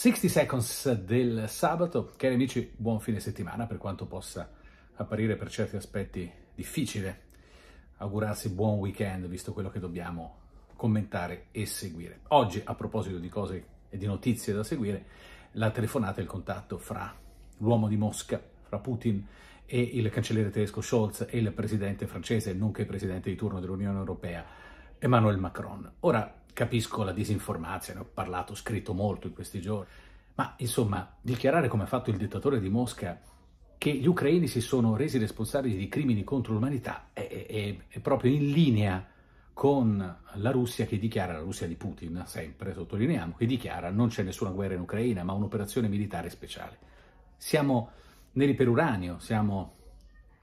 60 Seconds del sabato. Cari amici, buon fine settimana, per quanto possa apparire per certi aspetti difficile augurarsi buon weekend, visto quello che dobbiamo commentare e seguire. Oggi, a proposito di cose e di notizie da seguire, la telefonata e il contatto fra l'uomo di Mosca, fra Putin e il cancelliere tedesco Scholz e il presidente francese, nonché presidente di turno dell'Unione Europea, Emmanuel Macron. Ora capisco la disinformazione, ne ho parlato, scritto molto in questi giorni, ma insomma, dichiarare come ha fatto il dittatore di Mosca che gli ucraini si sono resi responsabili di crimini contro l'umanità è, è, è, proprio in linea con la Russia che dichiara, la Russia di Putin, sempre sottolineiamo, che dichiara non c'è nessuna guerra in Ucraina, ma un'operazione militare speciale. Siamo nell'iperuranio, siamo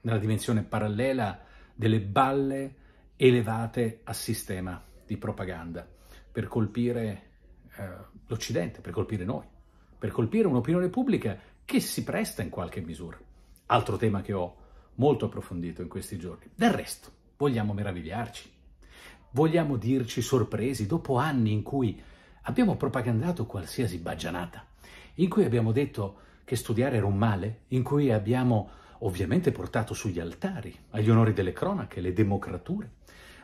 nella dimensione parallela delle balle elevate a sistema di propaganda per colpire eh, l'Occidente, per colpire noi, per colpire un'opinione pubblica che si presta in qualche misura. Altro tema che ho molto approfondito in questi giorni. Del resto, vogliamo meravigliarci, vogliamo dirci sorpresi dopo anni in cui abbiamo propagandato qualsiasi baggianata, in cui abbiamo detto che studiare era un male, in cui abbiamo ovviamente portato sugli altari, agli onori delle cronache, le democrature.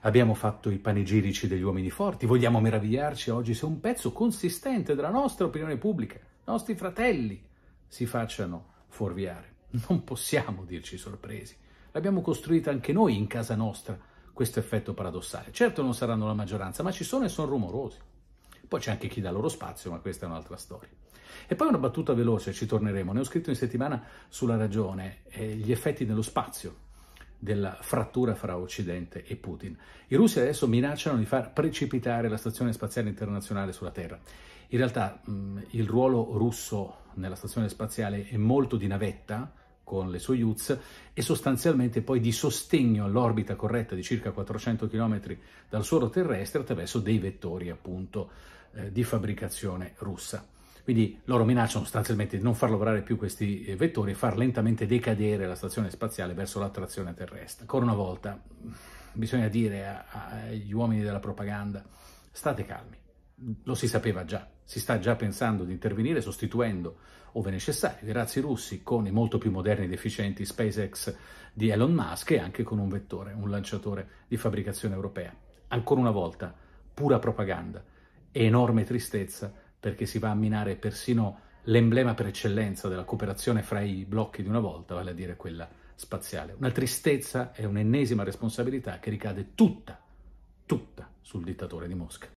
Abbiamo fatto i panegirici degli uomini forti, vogliamo meravigliarci oggi se un pezzo consistente della nostra opinione pubblica, nostri fratelli, si facciano fuorviare. Non possiamo dirci sorpresi. L'abbiamo costruita anche noi in casa nostra, questo effetto paradossale. Certo non saranno la maggioranza, ma ci sono e sono rumorosi. Poi c'è anche chi dà loro spazio, ma questa è un'altra storia. E poi una battuta veloce, ci torneremo. Ne ho scritto in settimana sulla ragione, eh, gli effetti nello spazio della frattura fra Occidente e Putin. I russi adesso minacciano di far precipitare la Stazione Spaziale Internazionale sulla Terra. In realtà mh, mm, il ruolo russo nella Stazione Spaziale è molto di navetta, con le Soyuz e sostanzialmente poi di sostegno all'orbita corretta di circa 400 km dal suolo terrestre attraverso dei vettori appunto eh, di fabbricazione russa. Quindi loro minacciano sostanzialmente di non far lavorare più questi eh, vettori e far lentamente decadere la stazione spaziale verso l'attrazione terrestre. Ancora una volta, bisogna dire agli uomini della propaganda, state calmi, lo si sapeva già, si sta già pensando di intervenire sostituendo, ove necessario, i razzi russi con i molto più moderni ed efficienti SpaceX di Elon Musk e anche con un vettore, un lanciatore di fabbricazione europea. Ancora una volta, pura propaganda e enorme tristezza perché si va a minare persino l'emblema per eccellenza della cooperazione fra i blocchi di una volta, vale a dire quella spaziale. Una tristezza e un'ennesima responsabilità che ricade tutta, tutta sul dittatore di Mosca.